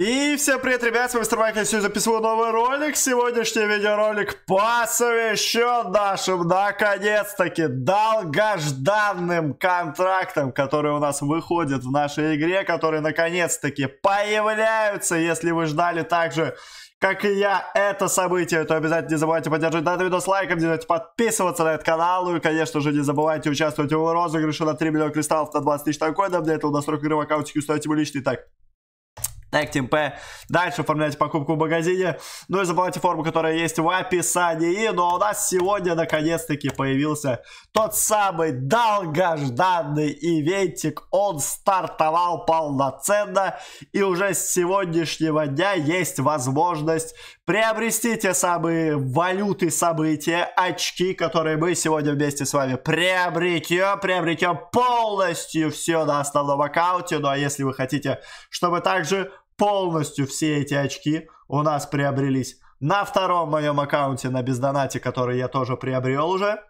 И всем привет, ребят, с вами Мистер Майк, я сегодня записываю новый ролик. Сегодняшний видеоролик посвящен нашим, наконец-таки, долгожданным контрактам, которые у нас выходят в нашей игре, которые, наконец-таки, появляются. Если вы ждали так же, как и я, это событие, то обязательно не забывайте поддерживать данный видос лайком, не забывайте подписываться на этот канал, ну и, конечно же, не забывайте участвовать в розыгрыше на 3 миллиона кристаллов на 20 тысяч токенов, для этого настройка игры в аккаунте, установите мой личный, так, Acting P. Дальше оформляйте покупку в магазине. Ну и забывайте форму, которая есть в описании. И, ну, но а у нас сегодня наконец-таки появился тот самый долгожданный ивентик. Он стартовал полноценно. И уже с сегодняшнего дня есть возможность приобрести те самые валюты, события, очки, которые мы сегодня вместе с вами приобретем. Приобретем полностью все на основном аккаунте. Ну а если вы хотите, чтобы также полностью все эти очки у нас приобрелись на втором моем аккаунте на бездонате, который я тоже приобрел уже,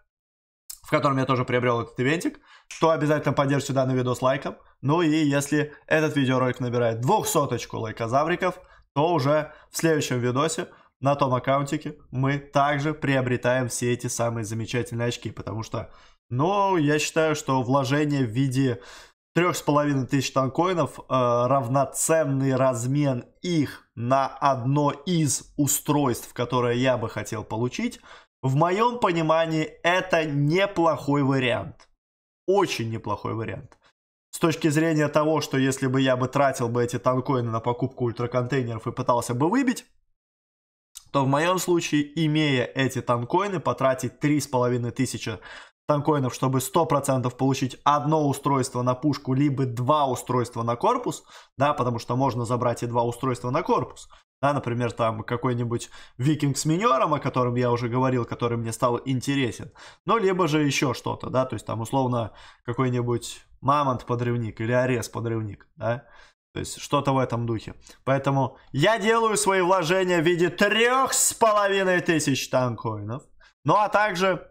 в котором я тоже приобрел этот ивентик, то обязательно сюда на видос лайком. Ну и если этот видеоролик набирает двухсоточку лайкозавриков, то уже в следующем видосе на том аккаунтике мы также приобретаем все эти самые замечательные очки, потому что, ну, я считаю, что вложение в виде Трех с половиной тысяч танкоинов э, равноценный размен их на одно из устройств, которое я бы хотел получить, в моем понимании это неплохой вариант. Очень неплохой вариант. С точки зрения того, что если бы я бы тратил бы эти танкоины на покупку ультраконтейнеров и пытался бы выбить, то в моем случае, имея эти танкоины, потратить 3500 танкоинов, чтобы 100% получить одно устройство на пушку, либо два устройства на корпус, да, потому что можно забрать и два устройства на корпус. Да, например, там какой-нибудь викинг с минером, о котором я уже говорил, который мне стал интересен. Ну, либо же еще что-то, да, то есть там условно какой-нибудь мамонт-подрывник или орез-подрывник, да. То есть что-то в этом духе. Поэтому я делаю свои вложения в виде трех с половиной тысяч танкоинов. Ну а также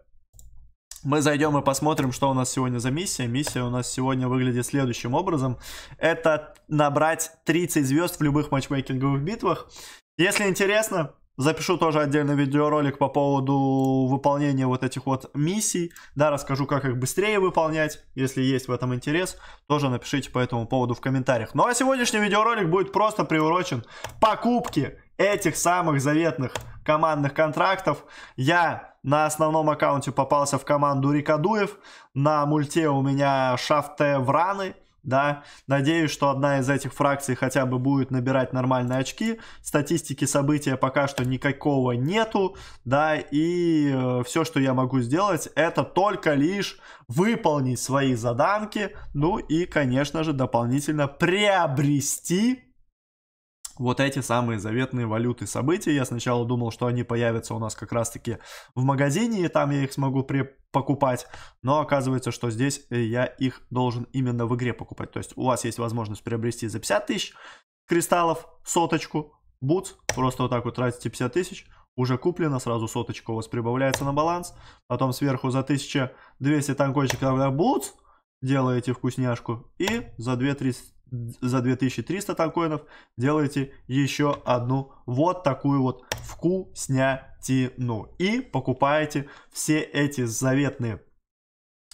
мы зайдем и посмотрим, что у нас сегодня за миссия. Миссия у нас сегодня выглядит следующим образом. Это набрать 30 звезд в любых матчмейкинговых битвах. Если интересно, запишу тоже отдельный видеоролик по поводу выполнения вот этих вот миссий. Да, расскажу, как их быстрее выполнять. Если есть в этом интерес, тоже напишите по этому поводу в комментариях. Ну а сегодняшний видеоролик будет просто приурочен покупке этих самых заветных командных контрактов. Я на основном аккаунте попался в команду Рикадуев. На мульте у меня Шафте Враны. Да, надеюсь, что одна из этих фракций хотя бы будет набирать нормальные очки. Статистики события пока что никакого нету, да, и э, все, что я могу сделать, это только лишь выполнить свои заданки, ну и, конечно же, дополнительно приобрести вот эти самые заветные валюты события. Я сначала думал, что они появятся у нас как раз-таки в магазине, и там я их смогу при покупать, но оказывается, что здесь э, я их должен именно в игре покупать. То есть у вас есть возможность приобрести за 50 тысяч кристаллов соточку, бутс, просто вот так вот тратите 50 тысяч, уже куплено, сразу соточка у вас прибавляется на баланс, потом сверху за 1200 танкочек бутс, делаете вкусняшку и за 230 за 2300 токенов делаете еще одну вот такую вот вкуснятину. И покупаете все эти заветные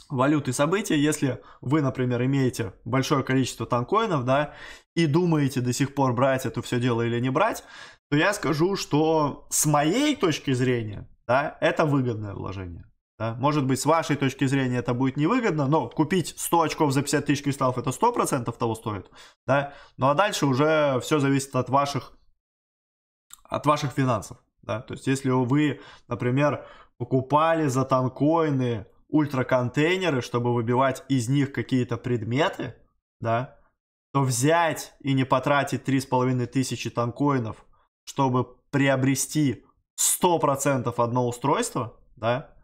валюты события. Если вы, например, имеете большое количество танкоинов, да, и думаете до сих пор брать это все дело или не брать, то я скажу, что с моей точки зрения, да, это выгодное вложение. Да? Может быть, с вашей точки зрения это будет невыгодно, но купить 100 очков за 50 тысяч кристаллов это 100% того стоит. Да? Ну а дальше уже все зависит от ваших, от ваших финансов. Да? То есть, если вы, например, покупали за танкоины ультраконтейнеры, чтобы выбивать из них какие-то предметы, да, то взять и не потратить 3,5 тысячи танкоинов, чтобы приобрести 100% одно устройство, да,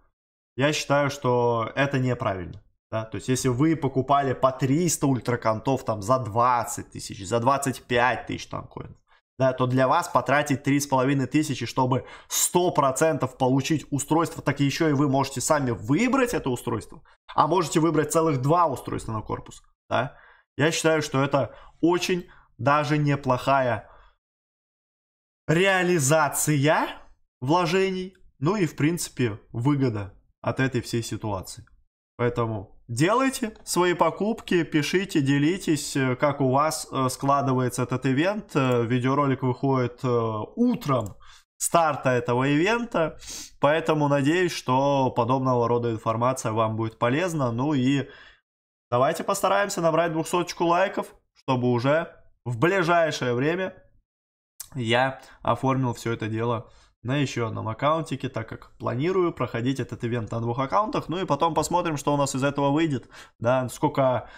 я считаю, что это неправильно. Да? То есть, если вы покупали по 300 ультраконтов там, за 20 тысяч, за 25 тысяч там коинов, да, то для вас потратить 3,5 тысячи, чтобы 100% получить устройство, так еще и вы можете сами выбрать это устройство, а можете выбрать целых два устройства на корпус. Да? Я считаю, что это очень даже неплохая реализация вложений, ну и в принципе выгода от этой всей ситуации. Поэтому делайте свои покупки, пишите, делитесь, э, как у вас э, складывается этот ивент. Э, видеоролик выходит утром старта этого ивента, поэтому надеюсь, что подобного рода информация вам будет полезна. Ну и давайте постараемся набрать 200 лайков, чтобы уже в ближайшее время я оформил все это дело на еще одном аккаунтике, так как планирую проходить этот ивент на двух аккаунтах. Ну и потом посмотрим, что у нас из этого выйдет, да, сколько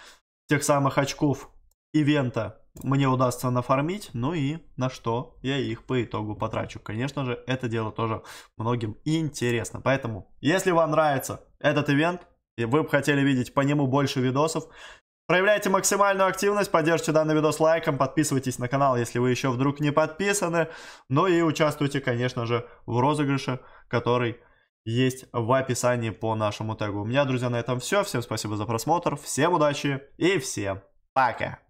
тех самых очков ивента мне удастся нафармить, ну и на что я их по итогу потрачу. Конечно же, это дело тоже многим интересно. Поэтому, если вам нравится этот ивент, и вы бы хотели видеть по нему больше видосов, Проявляйте максимальную активность, поддержите данный видос лайком, подписывайтесь на канал, если вы еще вдруг не подписаны. Ну и участвуйте, конечно же, в розыгрыше, который есть в описании по нашему тегу. У меня, друзья, на этом все. Всем спасибо за просмотр, всем удачи и всем пока!